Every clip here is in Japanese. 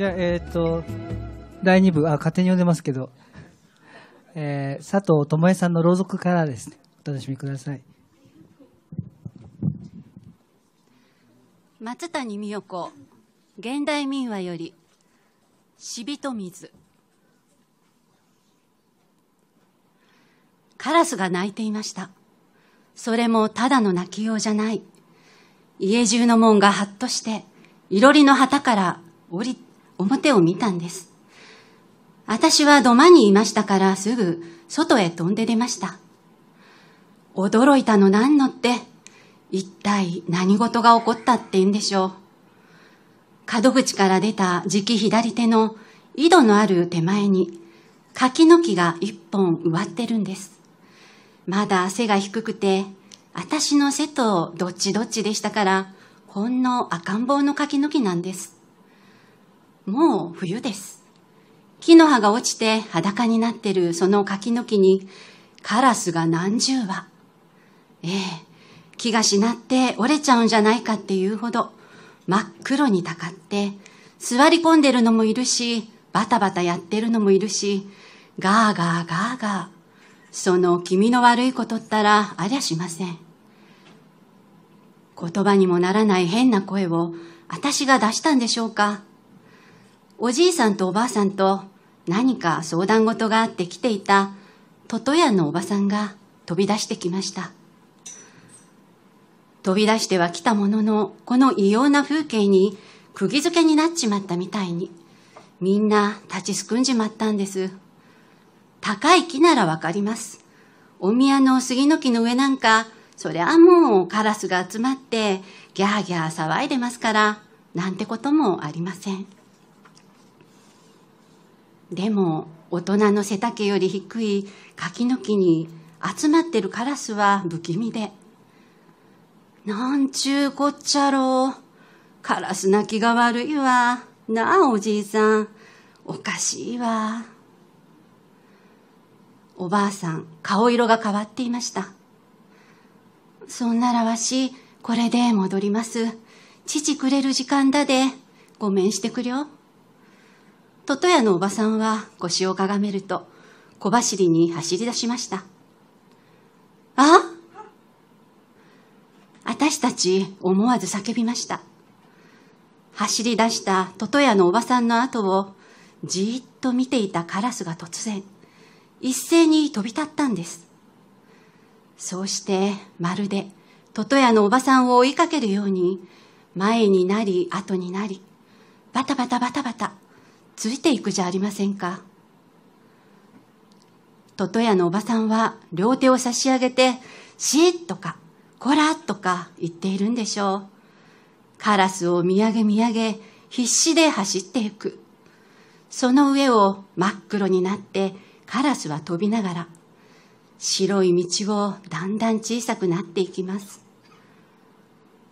じゃあ、えっ、ー、と、第2部、あ、勝手に読んでますけど、えー、佐藤智恵さんの朗読からですね、お楽しみください。松谷美代子、現代民話より、死人水。カラスが鳴いていました。それもただの鳴きようじゃない。家中の門がはっとして、いろりの旗から降り表を見たんです。私は土間にいましたからすぐ外へ飛んで出ました。驚いたの何のって、一体何事が起こったって言うんでしょう。角口から出たじき左手の井戸のある手前に柿の木が一本植わってるんです。まだ背が低くて、私の背とどっちどっちでしたから、ほんの赤ん坊の柿の木なんです。もう冬です。木の葉が落ちて裸になってるその柿の木にカラスが何十羽。ええ、木がしなって折れちゃうんじゃないかっていうほど真っ黒にたかって座り込んでるのもいるし、バタバタやってるのもいるし、ガーガーガーガー。その気味の悪いことったらありゃしません。言葉にもならない変な声を私が出したんでしょうかおじいさんとおばあさんと何か相談事があって来ていたトトヤのおばさんが飛び出してきました飛び出しては来たもののこの異様な風景に釘付けになっちまったみたいにみんな立ちすくんじまったんです高い木ならわかりますお宮の杉の木の上なんかそりゃもうカラスが集まってギャーギャー騒いでますからなんてこともありませんでも大人の背丈より低い柿の木に集まってるカラスは不気味でなんちゅうこっちゃろうカラス鳴きが悪いわなあおじいさんおかしいわおばあさん顔色が変わっていましたそんならわしこれで戻ります父くれる時間だでごめんしてくりょトトヤのおばさんは腰をかがめると小走りに走り出しました。あ私たち思わず叫びました。走り出したトトヤのおばさんの後をじーっと見ていたカラスが突然、一斉に飛び立ったんです。そうしてまるでトトヤのおばさんを追いかけるように前になり後になりバタバタバタバタついていくじゃありませんか。トトヤのおばさんは両手を差し上げて、しーとか、こらとか言っているんでしょう。カラスを見上げ見上げ、必死で走っていく。その上を真っ黒になってカラスは飛びながら、白い道をだんだん小さくなっていきます。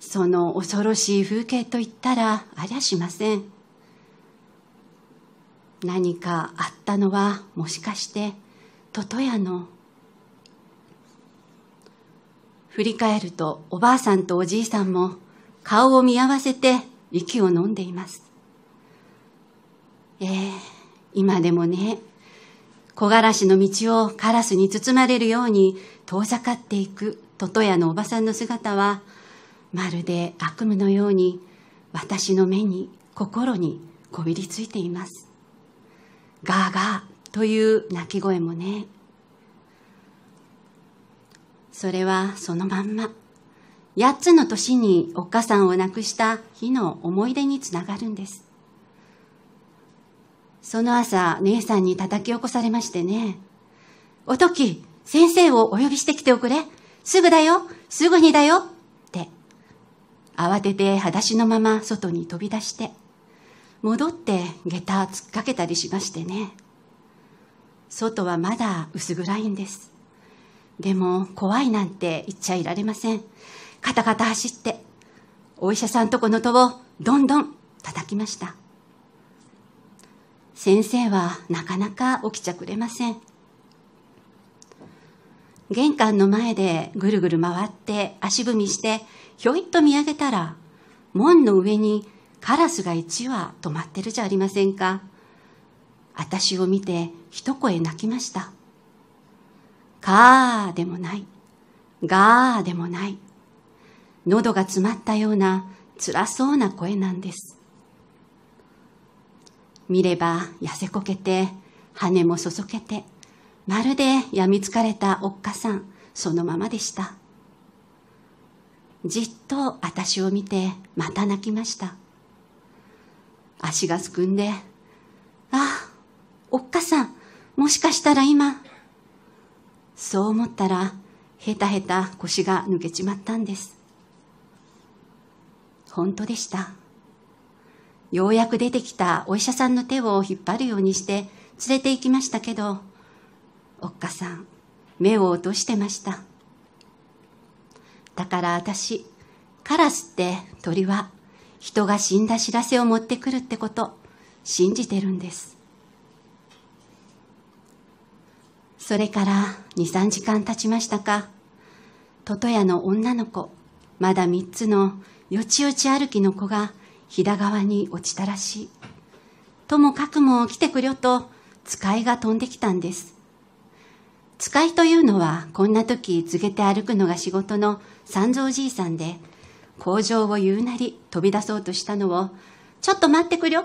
その恐ろしい風景といったらありゃしません。何かあったのはもしかしてトトヤの振り返るとおばあさんとおじいさんも顔を見合わせて息を飲んでいますええー、今でもね木枯らしの道をカラスに包まれるように遠ざかっていくトトヤのおばさんの姿はまるで悪夢のように私の目に心にこびりついていますガーガーという鳴き声もねそれはそのまんま八つの年におっかさんを亡くした日の思い出につながるんですその朝姉さんに叩き起こされましてね「おとき先生をお呼びしてきておくれすぐだよすぐにだよ」って慌てて裸足のまま外に飛び出して「戻って下駄突っかけたりしましてね外はまだ薄暗いんですでも怖いなんて言っちゃいられませんカタカタ走ってお医者さんとこの戸をどんどん叩きました先生はなかなか起きちゃくれません玄関の前でぐるぐる回って足踏みしてひょいっと見上げたら門の上にカラスが一羽止まってるじゃありませんか。私を見て一声泣きました。かーでもない。がーでもない。喉が詰まったような辛そうな声なんです。見れば痩せこけて、羽もそそけて、まるで病みつかれたおっかさん、そのままでした。じっと私を見てまた泣きました。足がすくんで、あ、おっかさん、もしかしたら今、そう思ったら、へたへた腰が抜けちまったんです。本当でした。ようやく出てきたお医者さんの手を引っ張るようにして連れて行きましたけど、おっかさん、目を落としてました。だから私、カラスって鳥は人が死んだ知らせを持ってくるってこと信じてるんですそれから23時間経ちましたかトトヤの女の子まだ3つのよちよち歩きの子が飛騨川に落ちたらしいともかくも来てくれよと使いが飛んできたんです使いというのはこんな時告げて歩くのが仕事の三蔵じいさんで工場を言うなり飛び出そうとしたのを、ちょっと待ってくりょ。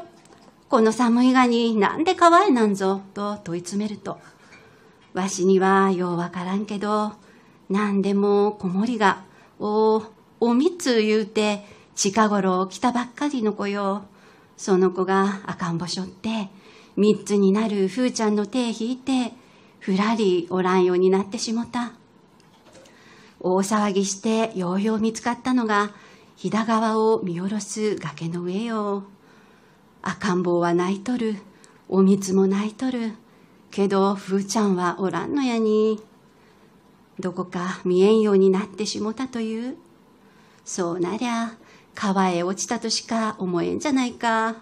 この寒いがになんで川へなんぞ、と問い詰めると、わしにはようわからんけど、なんでも子守が、お、おみつ言うて、近頃来たばっかりの子よ。その子が赤ん坊しょって、三つになるふうちゃんの手引いて、ふらりおらんようになってしもた。大騒ぎしてようよう見つかったのが、飛騨川を見下ろす崖の上よ赤ん坊は泣いとるお水も泣いとるけどふちゃんはおらんのやにどこか見えんようになってしもたというそうなりゃ川へ落ちたとしか思えんじゃないか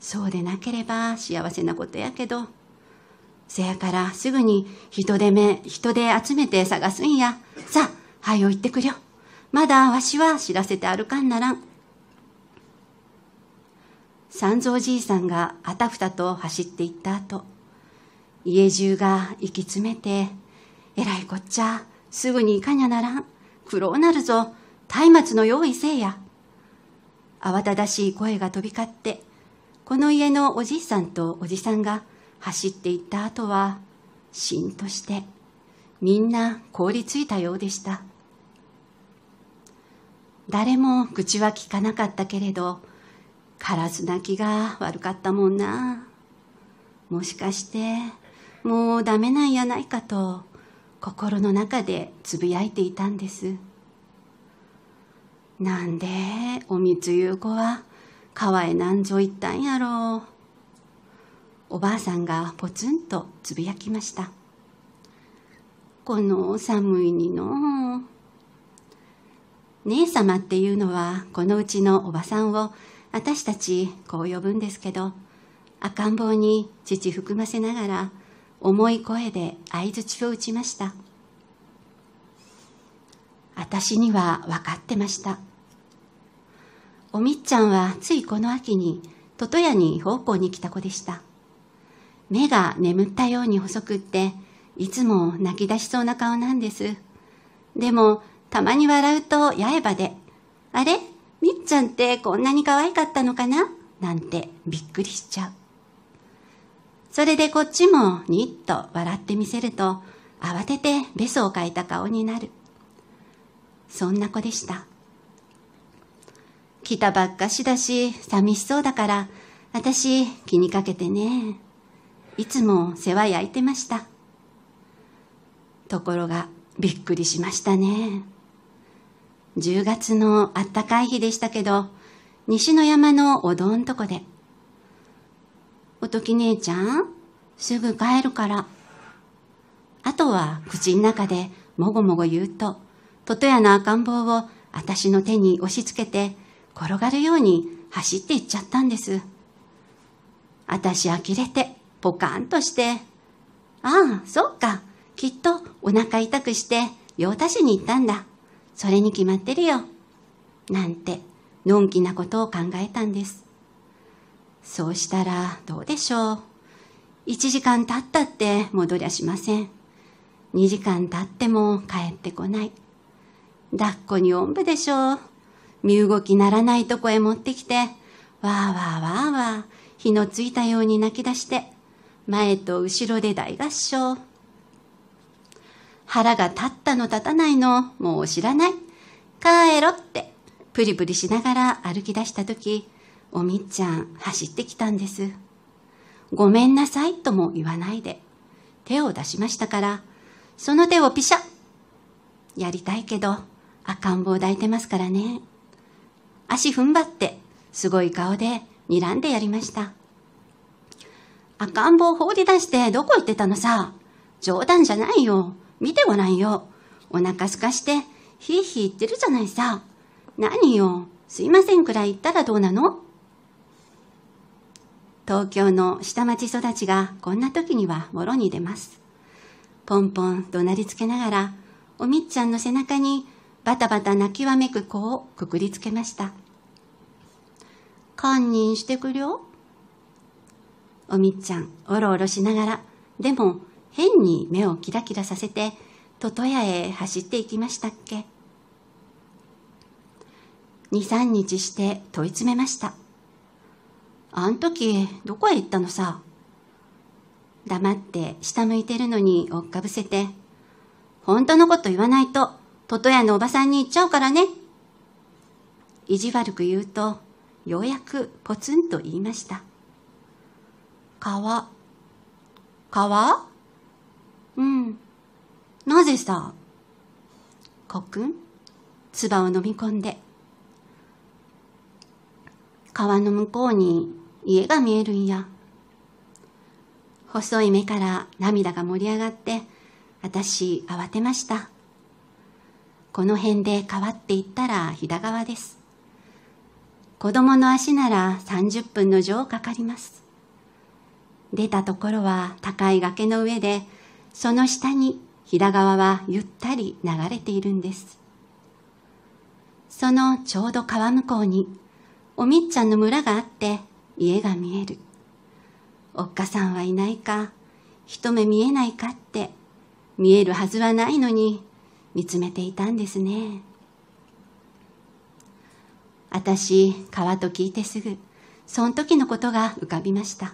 そうでなければ幸せなことやけどせやからすぐに人手め人手集めて探すんやさあはよ行ってくりょまだわしは知らせて歩かんならん。三蔵じいさんがあたふたと走っていった後、家中が行き詰めて、えらいこっちゃ、すぐに行かにゃならん。苦労なるぞ、松明の用意せいや。慌ただしい声が飛び交って、この家のおじいさんとおじさんが走っていった後は、しんとして、みんな凍りついたようでした。誰も口は聞かなかったけれどカラス泣きが悪かったもんなもしかしてもうダメなんやないかと心の中でつぶやいていたんですなんでおみつゆう子は川へなんぞ行ったんやろうおばあさんがぽつんとつぶやきましたこの寒いにの姉様っていうのはこのうちのおばさんを私たちこう呼ぶんですけど赤ん坊に父含ませながら重い声で相づちを打ちました私には分かってましたおみっちゃんはついこの秋にトトヤに奉公に来た子でした目が眠ったように細くっていつも泣き出しそうな顔なんですでもたまに笑うと八重歯で、あれみっちゃんってこんなに可愛かったのかななんてびっくりしちゃう。それでこっちもニッと笑ってみせると、慌ててベソをかいた顔になる。そんな子でした。来たばっかしだし、寂しそうだから、私気にかけてね。いつも世話焼いてました。ところが、びっくりしましたね。10月のあったかい日でしたけど、西の山のおどんとこで、おとき姉ちゃん、すぐ帰るから。あとは口ん中でもごもご言うと、ととやの赤ん坊を私の手に押し付けて、転がるように走っていっちゃったんです。私呆れて、ポカンとして、ああ、そっか、きっとお腹痛くして、用足しに行ったんだ。それに決まってるよ。なんて、のんきなことを考えたんです。そうしたら、どうでしょう。1時間経ったって戻りゃしません。2時間経っても帰ってこない。抱っこにおんぶでしょう。身動きならないとこへ持ってきて、わーわーわーわー、火のついたように泣き出して、前と後ろで大合唱。腹が立ったの立たないの、もう知らない。帰ろって、プリプリしながら歩き出した時、おみっちゃん走ってきたんです。ごめんなさいとも言わないで、手を出しましたから、その手をピシャやりたいけど、赤ん坊抱いてますからね。足踏ん張って、すごい顔で睨んでやりました。赤ん坊放り出してどこ行ってたのさ。冗談じゃないよ。見てごらんよ。お腹すかして、ひいひい言ってるじゃないさ。何よ、すいませんくらい言ったらどうなの東京の下町育ちがこんな時にはもろに出ます。ポンポン怒鳴りつけながら、おみっちゃんの背中にバタバタ泣きわめく子をくくりつけました。堪忍してくるよ。おみっちゃん、おろおろしながら、でも、変に目をキラキラさせてトトヤへ走っていきましたっけ二三日して問い詰めましたあん時どこへ行ったのさ黙って下向いてるのに追っかぶせて本当のこと言わないとトトヤのおばさんに行っちゃうからね意地悪く言うとようやくポツンと言いました川川うん。なぜさコックン、唾を飲み込んで。川の向こうに家が見えるんや。細い目から涙が盛り上がって、私慌てました。この辺で川って言ったら飛騨川です。子供の足なら30分の上かかります。出たところは高い崖の上でその下に平川はゆったり流れているんです。そのちょうど川向こうに、おみっちゃんの村があって家が見える。おっかさんはいないか、一目見えないかって、見えるはずはないのに見つめていたんですね。私、川と聞いてすぐ、そん時のことが浮かびました。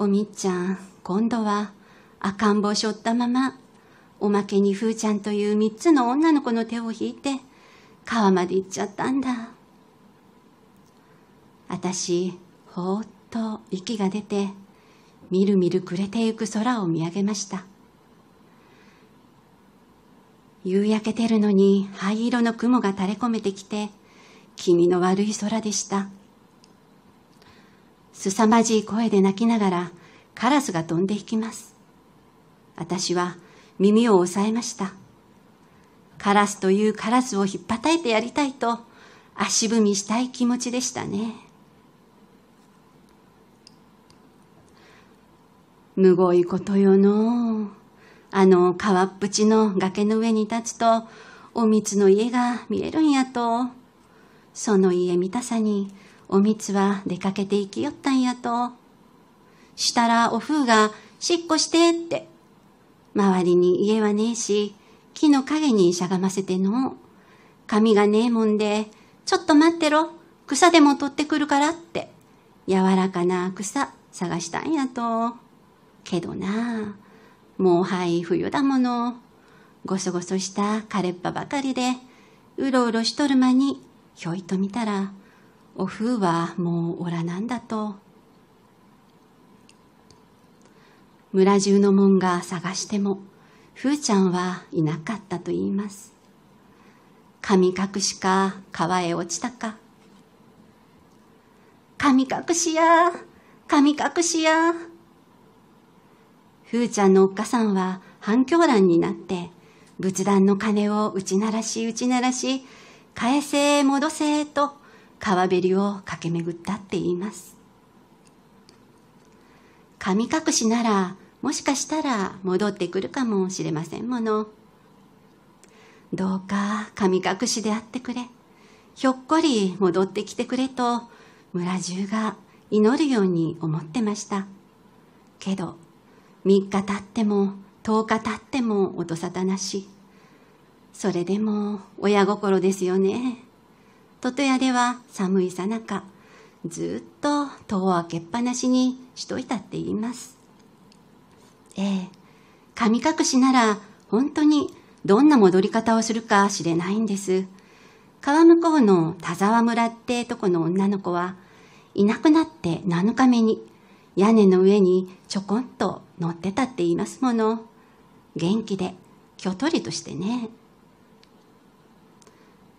おみっちゃん今度は赤ん坊しょったままおまけにふーちゃんという三つの女の子の手を引いて川まで行っちゃったんだあたし、ほーっと息が出てみるみる暮れてゆく空を見上げました夕焼けてるのに灰色の雲が垂れ込めてきて気味の悪い空でした凄まじい声で泣きながらカラスが飛んでいきます。私は耳を押さえました。カラスというカラスをひっぱたいてやりたいと足踏みしたい気持ちでしたね。むごいことよのあの川っぷちの崖の上に立つとおみつの家が見えるんやとその家見たさにおみつは出かけて行きよったんやと。したらおふうが、しっこしてって。周りに家はねえし、木の陰にしゃがませての。髪がねえもんで、ちょっと待ってろ、草でも取ってくるからって。柔らかな草探したんやと。けどなもうはい冬だもの。ごそごそした枯れっ葉ばかりで、うろうろしとる間に、ひょいと見たら、お風はもうおらなんだと村中の門が探しても風ちゃんはいなかったと言います神隠しか川へ落ちたか神隠しや神隠しや風ちゃんのおっかさんは反響欄になって仏壇の鐘を打ち鳴らし打ち鳴らし返せ戻せと川べりを駆け巡ったって言います神隠しならもしかしたら戻ってくるかもしれませんものどうか神隠しであってくれひょっこり戻ってきてくれと村中が祈るように思ってましたけど3日経っても10日経っても音沙汰なしそれでも親心ですよねトトヤでは寒いさなかずっと戸を開けっぱなしにしといたって言いますええ神隠しなら本当にどんな戻り方をするか知れないんです川向こうの田沢村ってとこの女の子はいなくなって7日目に屋根の上にちょこんと乗ってたって言いますもの元気できょとりとしてね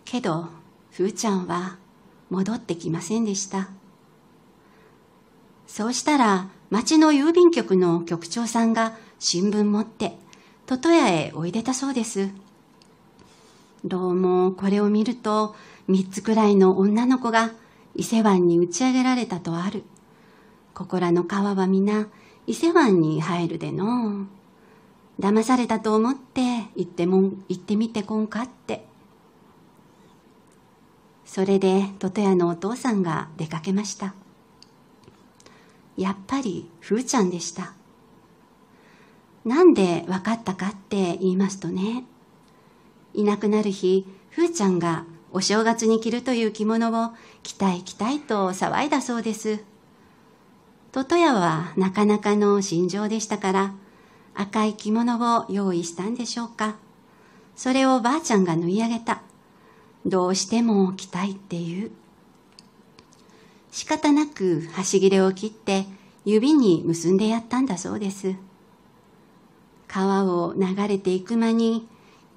けどふーちゃんは戻ってきませんでした。そうしたら、町の郵便局の局長さんが新聞持って、トトヤへおいでたそうです。どうもこれを見ると、三つくらいの女の子が伊勢湾に打ち上げられたとある。ここらの川は皆伊勢湾に入るでの騙されたと思って行っても行ってみてこんかって。それでととやのお父さんが出かけましたやっぱりふーちゃんでしたなんで分かったかって言いますとねいなくなる日ふーちゃんがお正月に着るという着物を着たい着たいと騒いだそうですととやはなかなかの心情でしたから赤い着物を用意したんでしょうかそれをばあちゃんが縫い上げたどうしても着たいっていう仕方なく端切れを切って指に結んでやったんだそうです川を流れていく間に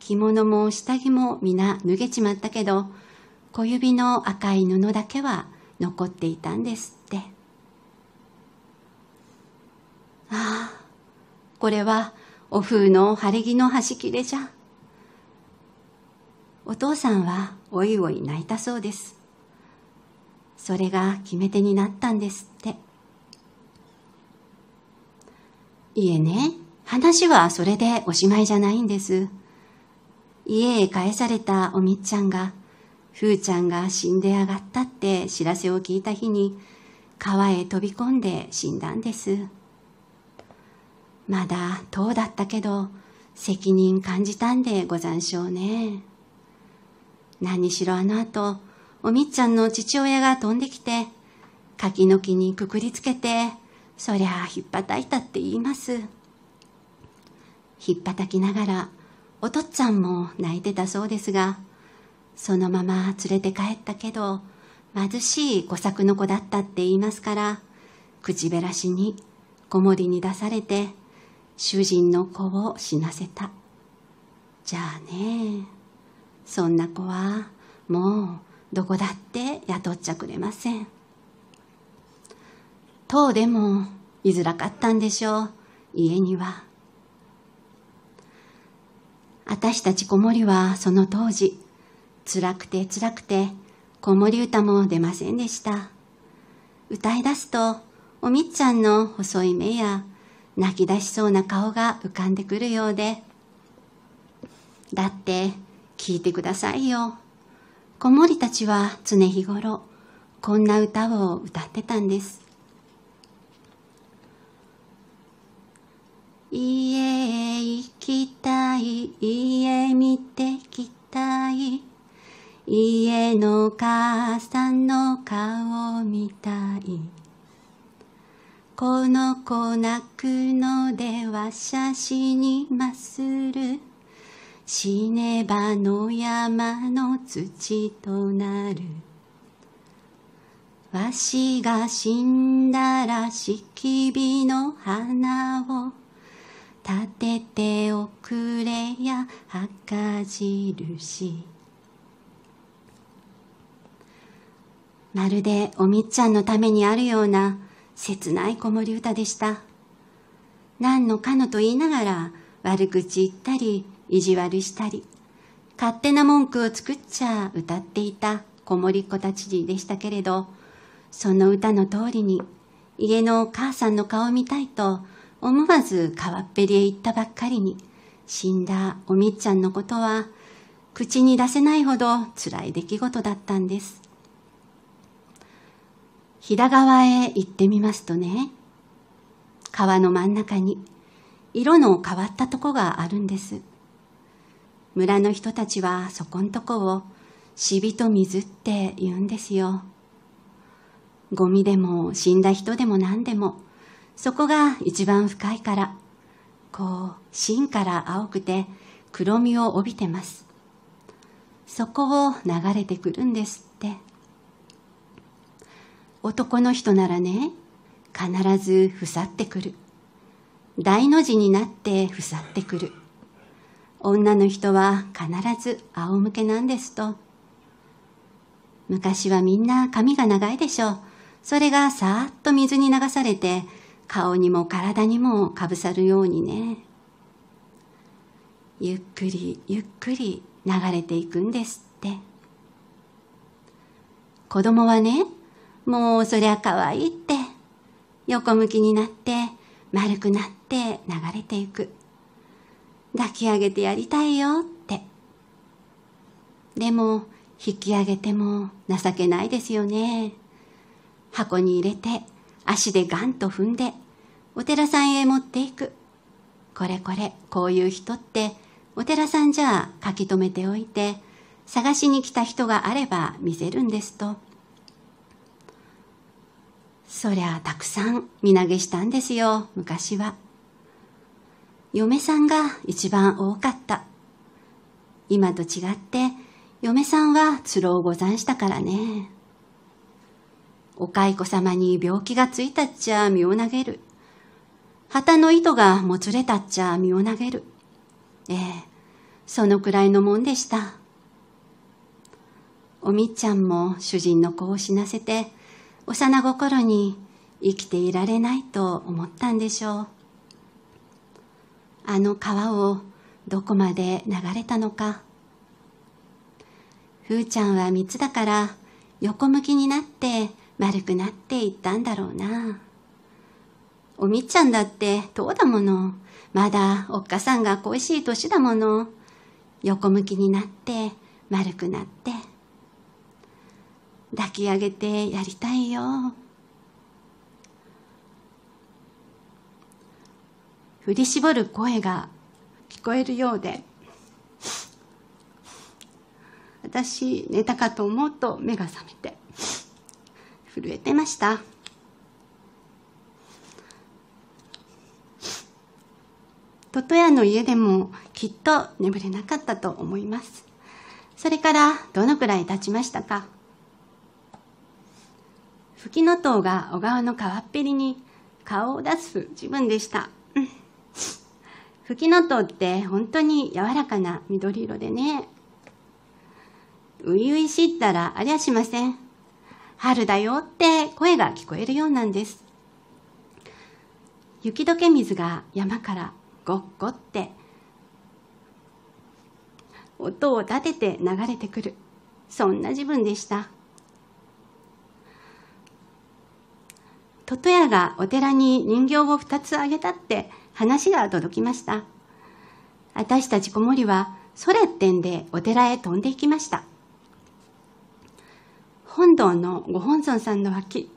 着物も下着も皆脱げちまったけど小指の赤い布だけは残っていたんですってああこれはお風の晴れ着の端切れじゃお父さんはおいおい泣いたそうです。それが決め手になったんですって。いえね、話はそれでおしまいじゃないんです。家へ帰されたおみっちゃんが、ふうちゃんが死んであがったって知らせを聞いた日に、川へ飛び込んで死んだんです。まだ塔だったけど、責任感じたんでござんしょうね。何しろあの後、おみっちゃんの父親が飛んできて、柿の木にくくりつけて、そりゃあひっぱたいたって言います。ひっぱたきながら、おとっちゃんも泣いてたそうですが、そのまま連れて帰ったけど、貧しい小作の子だったって言いますから、口べらしに子守に出されて、主人の子を死なせた。じゃあねそんな子はもうどこだって雇っちゃくれませんとうでも居づらかったんでしょう家には私たち子守はその当時辛くて辛くて子守歌も出ませんでした歌い出すとおみっちゃんの細い目や泣き出しそうな顔が浮かんでくるようでだって聞いてくださいよ。子守たちは常日頃、こんな歌を歌ってたんです。家へ行きたい、家見てきたい。家の母さんの顔を見たい。この子泣くのでは写真にまする。死ねばの山の土となるわしが死んだらしきびの花を立てておくれや墓印まるでおみっちゃんのためにあるような切ない子守歌でした何のかのと言いながら悪口言ったり意地悪したり勝手な文句を作っちゃ歌っていた子守子たちでしたけれどその歌の通りに家のお母さんの顔を見たいと思わず川っぺりへ行ったばっかりに死んだおみっちゃんのことは口に出せないほど辛い出来事だったんです飛騨川へ行ってみますとね川の真ん中に色の変わったとこがあるんです村の人たちはそこんとこを死人水って言うんですよ。ゴミでも死んだ人でも何でも、そこが一番深いから、こう、芯から青くて黒みを帯びてます。そこを流れてくるんですって。男の人ならね、必ずふさってくる。大の字になってふさってくる。女の人は必ず仰向けなんですと。昔はみんな髪が長いでしょう。それがさーっと水に流されて、顔にも体にもかぶさるようにね。ゆっくりゆっくり流れていくんですって。子供はね、もうそりゃ可愛いって、横向きになって、丸くなって流れていく。抱き上げてやりたいよって。でも、引き上げても情けないですよね。箱に入れて、足でガンと踏んで、お寺さんへ持っていく。これこれ、こういう人って、お寺さんじゃあ書き留めておいて、探しに来た人があれば見せるんですと。そりゃあたくさん身投げしたんですよ、昔は。嫁さんが一番多かった。今と違って、嫁さんは鶴をござんしたからね。お蚕様に病気がついたっちゃ身を投げる。旗の糸がもつれたっちゃ身を投げる。ええ、そのくらいのもんでした。おみっちゃんも主人の子を死なせて、幼心に生きていられないと思ったんでしょう。あの川をどこまで流れたのかふーちゃんは三つだから横向きになって丸くなっていったんだろうなおみっちゃんだってどうだものまだおっかさんが恋しい年だもの横向きになって丸くなって抱き上げてやりたいよ振り絞る声が聞こえるようで私寝たかと思うと目が覚めて震えてましたトトヤの家でもきっと眠れなかったと思いますそれからどのくらい経ちましたか吹きの塔が小川の川っぺりに顔を出す自分でしたフキノトウって本当に柔らかな緑色でね。ういういしったらありゃしません。春だよって声が聞こえるようなんです。雪解け水が山からゴッゴって音を立てて流れてくる。そんな自分でした。トトヤがお寺に人形を2つあげたって話が届きました。私たち子守は空ってんでお寺へ飛んでいきました。本堂のご本尊さんの脇、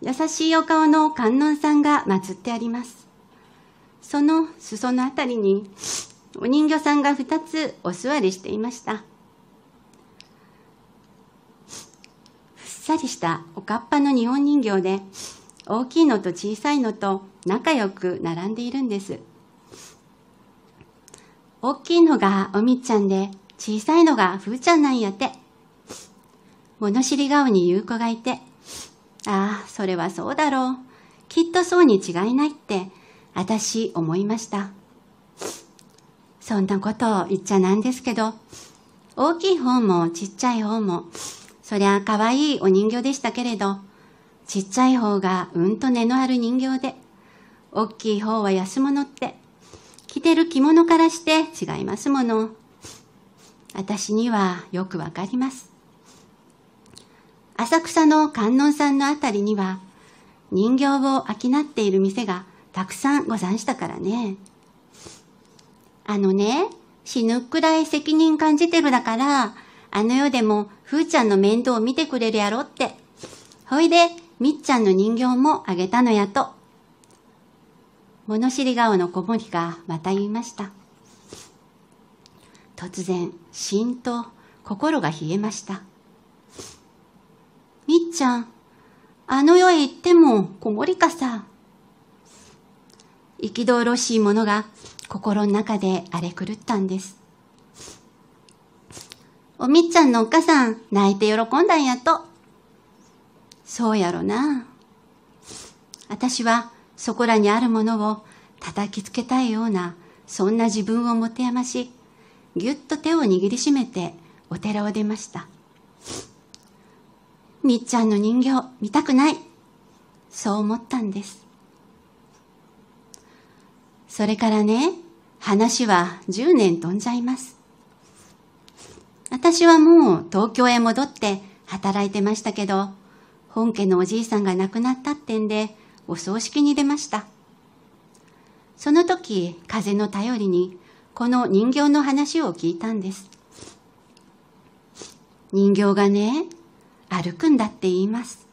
優しいお顔の観音さんが祀ってあります。その裾のあたりにお人形さんが2つお座りしていました。ふっさりしたおかっぱの日本人形で、大きいのと小さいのと仲良く並んでいるんです大きいのがおみっちゃんで小さいのがふーちゃんなんやて物知り顔に言う子がいてああそれはそうだろうきっとそうに違いないって私思いましたそんなことを言っちゃなんですけど大きい方もちっちゃい方もそりゃ可愛いお人形でしたけれどちっちゃい方がうんと根のある人形で、大きい方は安物って、着てる着物からして違いますもの。私にはよくわかります。浅草の観音さんのあたりには、人形を商っている店がたくさんござんしたからね。あのね、死ぬくらい責任感じてるだから、あの世でもふーちゃんの面倒を見てくれるやろって。ほいで、みっちゃんの人形もあげたのやと。物知り顔の子守がまた言いました。突然、しんと心が冷えました。みっちゃん、あの世へ行っても子守かさ。憤ろしいものが心の中で荒れ狂ったんです。おみっちゃんのおっかさん、泣いて喜んだんやと。そうやろな。私はそこらにあるものを叩きつけたいような、そんな自分を持て余し、ぎゅっと手を握りしめてお寺を出ました。みっちゃんの人形見たくない。そう思ったんです。それからね、話は10年飛んじゃいます。私はもう東京へ戻って働いてましたけど、本家のおじいさんが亡くなったってんでお葬式に出ましたその時風の頼りにこの人形の話を聞いたんです人形がね歩くんだって言います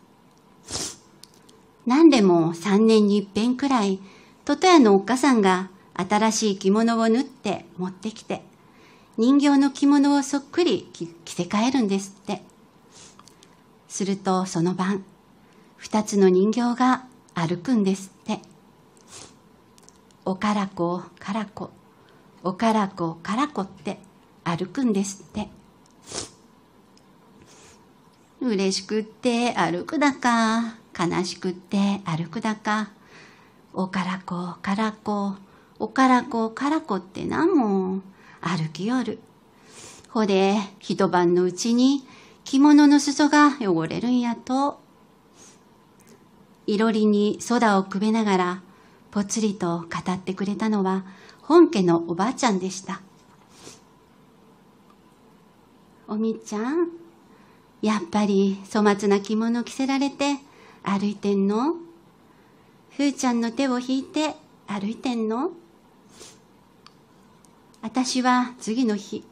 何でも三年に一遍くらいととやのおっかさんが新しい着物を縫って持ってきて人形の着物をそっくり着せ替えるんですってするとその晩二つの人形が歩くんですっておからこからこおからこからこって歩くんですって嬉しくって歩くだか悲しくって歩くだかおからこからこおからこからこってなもん歩きよるほで一晩のうちに着物の裾が汚れるんやと、いろりにソダをくべながら、ぽつりと語ってくれたのは、本家のおばあちゃんでした。おみちゃん、やっぱり粗末な着物着せられて歩いてんのふーちゃんの手を引いて歩いてんの私は次の日、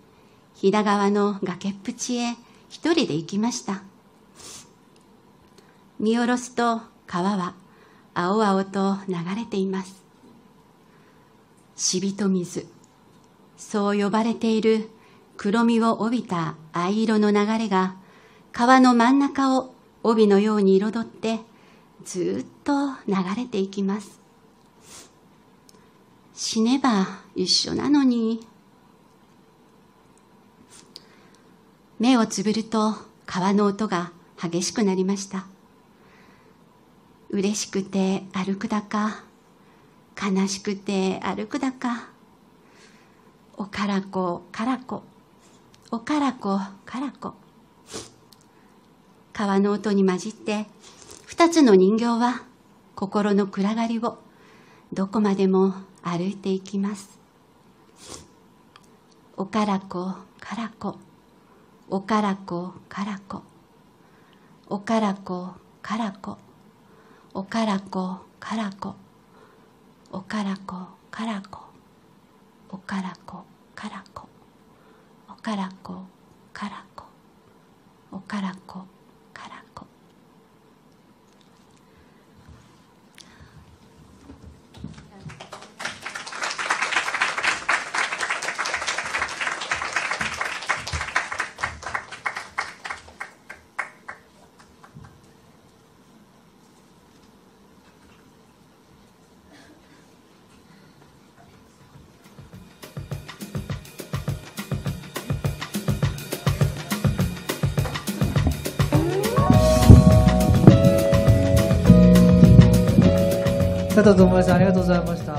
飛騨川の崖っぷちへ一人で行きました見下ろすと川は青々と流れていますしびと水そう呼ばれている黒みを帯びた藍色の流れが川の真ん中を帯のように彩ってずっと流れていきます死ねば一緒なのに目をつぶると川の音が激しくなりました嬉しくて歩くだか悲しくて歩くだかおからこからこおからこからこ川の音に混じって二つの人形は心の暗がりをどこまでも歩いていきますおからこからこおからこからこおからこからこおからこからこおからこからこおからこからこおからこからこおからこからこ佐藤智さんありがとうございました